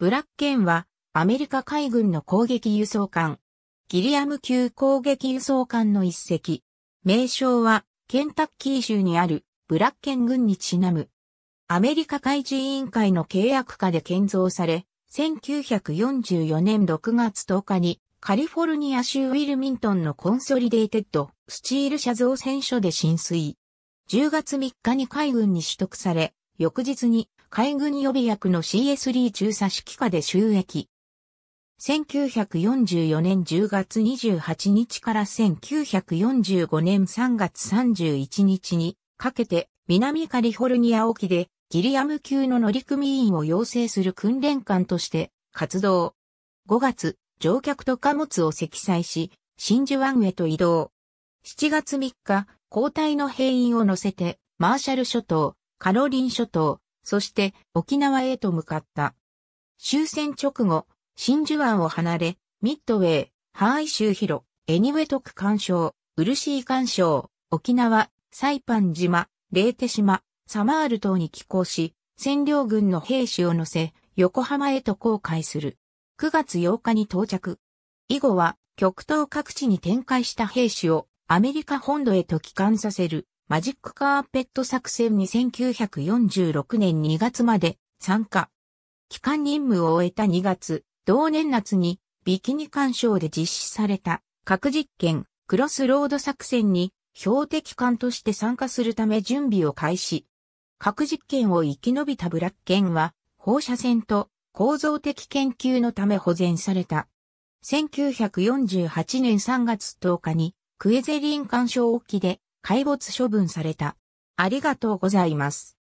ブラッケンは、アメリカ海軍の攻撃輸送艦。ギリアム級攻撃輸送艦の一隻。名称は、ケンタッキー州にある、ブラッケン軍にちなむ。アメリカ海事委員会の契約下で建造され、1944年6月10日に、カリフォルニア州ウィルミントンのコンソリデーテッド、スチール車造船所で浸水。10月3日に海軍に取得され、翌日に海軍予備役の CS3 中佐指揮下で収益。1944年10月28日から1945年3月31日にかけて南カリフォルニア沖でギリアム級の乗組員を養成する訓練官として活動。5月、乗客と貨物を積載し、真珠湾へと移動。7月3日、交代の兵員を乗せて、マーシャル諸島、カロリン諸島、そして沖縄へと向かった。終戦直後、真珠湾を離れ、ミッドウェー、ハーイ州広、エニウェトク干渉、ウルシー干渉、沖縄、サイパン島、レーテ島、サマール島に寄港し、占領軍の兵士を乗せ、横浜へと航海する。9月8日に到着。以後は、極東各地に展開した兵士をアメリカ本土へと帰還させるマジックカーペット作戦に1946年2月まで参加。期間任務を終えた2月、同年夏にビキニ干渉で実施された核実験クロスロード作戦に標的艦として参加するため準備を開始。核実験を生き延びたブラッケンは放射線と構造的研究のため保全された。1948年3月10日にクエゼリン干渉沖で怪没処分された。ありがとうございます。